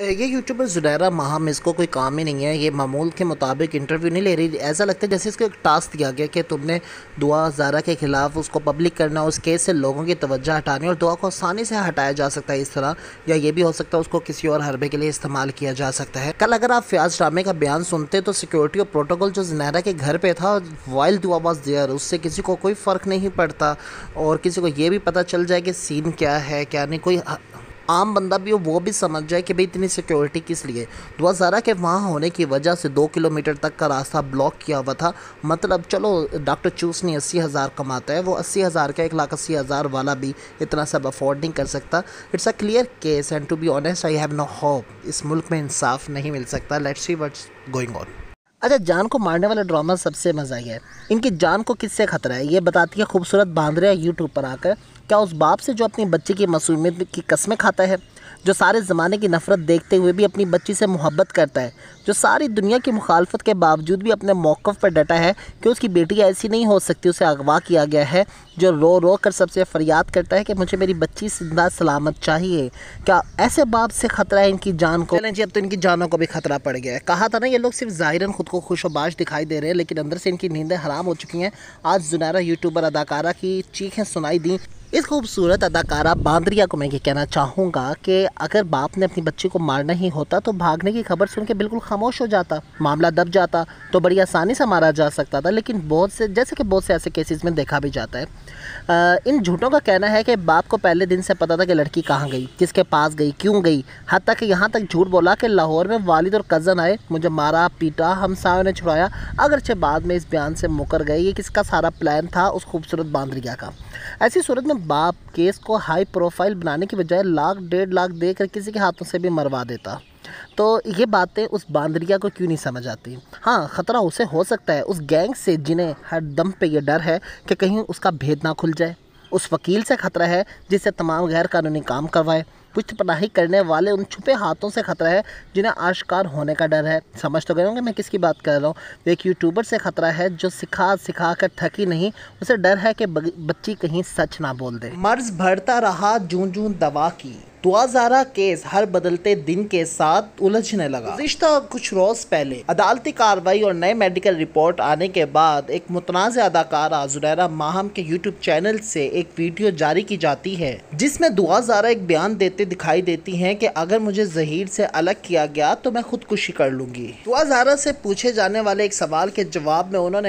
ये यूट्यूबर जुडैरा माहम इसको कोई काम ही नहीं है ये मामूल के मुताबिक इंटरव्यू नहीं ले रही ऐसा लगता है जैसे इसको एक टास्क दिया गया कि तुमने दुआ जारा के ख़िलाफ़ उसको पब्लिक करना उस केस से लोगों की तवज्जो हटानी और दुआ को आसानी से हटाया जा सकता है इस तरह या ये भी हो सकता है उसको किसी और हरबे के लिए इस्तेमाल किया जा सकता है कल अगर आप फयाज ड्रामे का बयान सुनते तो सिक्योरिटी और प्रोटोकॉल जो जुनैरा के घर पर था वाइल दुआ वॉज देयर उससे किसी को कोई फ़र्क नहीं पड़ता और किसी को ये भी पता चल जाए कि सीन क्या है क्या नहीं कोई आम बंदा भी हो वो भी समझ जाए कि भाई इतनी सिक्योरिटी किस लिए दो ज़रा के वहाँ होने की वजह से दो किलोमीटर तक का रास्ता ब्लॉक किया हुआ था मतलब चलो डॉक्टर चूसनी अस्सी हज़ार कमाता है वो अस्सी हज़ार का एक लाख अस्सी हज़ार वाला भी इतना सब अफोर्ड नहीं कर सकता it's a clear case and to be honest I have no hope इस मुल्क में इंसाफ नहीं मिल सकता let's see what's going on अच्छा जान को मारने वाला ड्रामा सबसे मज़ा है इनकी जान को किससे खतरा है ये बताती है खूबसूरत बांद्रे यूट्यूब पर आकर क्या उस बाप से जो अपनी बच्चे की मसूमियत की कस्में खाता है जो सारे ज़माने की नफ़रत देखते हुए भी अपनी बच्ची से मोहब्बत करता है जो सारी दुनिया की मुखालफत के बावजूद भी अपने मौक़ पर डटा है कि उसकी बेटी ऐसी नहीं हो सकती उसे अगवा किया गया है जो रो रो कर सबसे फरियाद करता है कि मुझे मेरी बच्ची जिंदा सलामत चाहिए क्या ऐसे बाप से ख़तरा है इनकी जान को चलें जी अब तो इनकी जानों को भी ख़तरा पड़ गया है कहा था ना ये लोग सिर्फ ज़ाहिरन खुद को खुशोबाश दिखाई दे रहे हैं लेकिन अंदर से इनकी नींदें हराम हो चुकी हैं आज जुनारा यूट्यूबर अदाकारा की चीखें सुनाई दी इस खूबसूरत अदाकारा बांद्रिया को मैं ये कहना चाहूँगा कि अगर बाप ने अपनी बच्ची को मारना ही होता तो भागने की खबर सुन के बिल्कुल खामोश हो जाता मामला दब जाता तो बड़ी आसानी से मारा जा सकता था लेकिन बहुत से जैसे कि बहुत से ऐसे केसेस में देखा भी जाता है आ, इन झूठों का कहना है कि बाप को पहले दिन से पता था कि लड़की कहाँ गई किसके पास गई क्यों गई हद तक यहाँ तक झूठ बोला कि लाहौर में वालद और कज़न आए मुझे मारा पीटा हमसायों ने छुड़ाया अगरचे बाद में इस बयान से मुकर गए ये किसका सारा प्लान था उस खूबसूरत बांद्रिया का ऐसी सूरत में बाप केस को हाई प्रोफाइल बनाने की बजाय लाख डेढ़ लाख देकर किसी के हाथों से भी मरवा देता तो ये बातें उस बांदरिया को क्यों नहीं समझ आती हाँ ख़तरा उसे हो सकता है उस गैंग से जिन्हें हर दम पे ये डर है कि कहीं उसका भेद ना खुल जाए उस वकील से ख़तरा है जिससे तमाम गैर कानूनी काम करवाए पुष्ट पनाही करने वाले उन छुपे हाथों से खतरा है जिन्हें आश्कार होने का डर है समझ तो गए होंगे मैं किसकी बात कर रहा हूँ तो एक यूट्यूबर से खतरा है जो सिखा सिखा कर थकी नहीं उसे डर है कि बच्ची कहीं सच ना बोल दे मर्ज भरता रहा जू जूं दवा की दुआजारा केस हर बदलते दिन के साथ उलझने लगा रिश्ता कुछ रोज पहले अदालती कार्रवाई और नए मेडिकल रिपोर्ट आने के बाद एक मुतनाज़ अदाकारा जुरैरा माहम के यूट्यूब चैनल से एक वीडियो जारी की जाती है दुआ दुआजारा एक बयान देते दिखाई देती है की अगर मुझे जहीर से अलग किया गया तो मैं खुदकुशी कर लूंगी दुआजारा से पूछे जाने वाले एक सवाल के जवाब में उन्होंने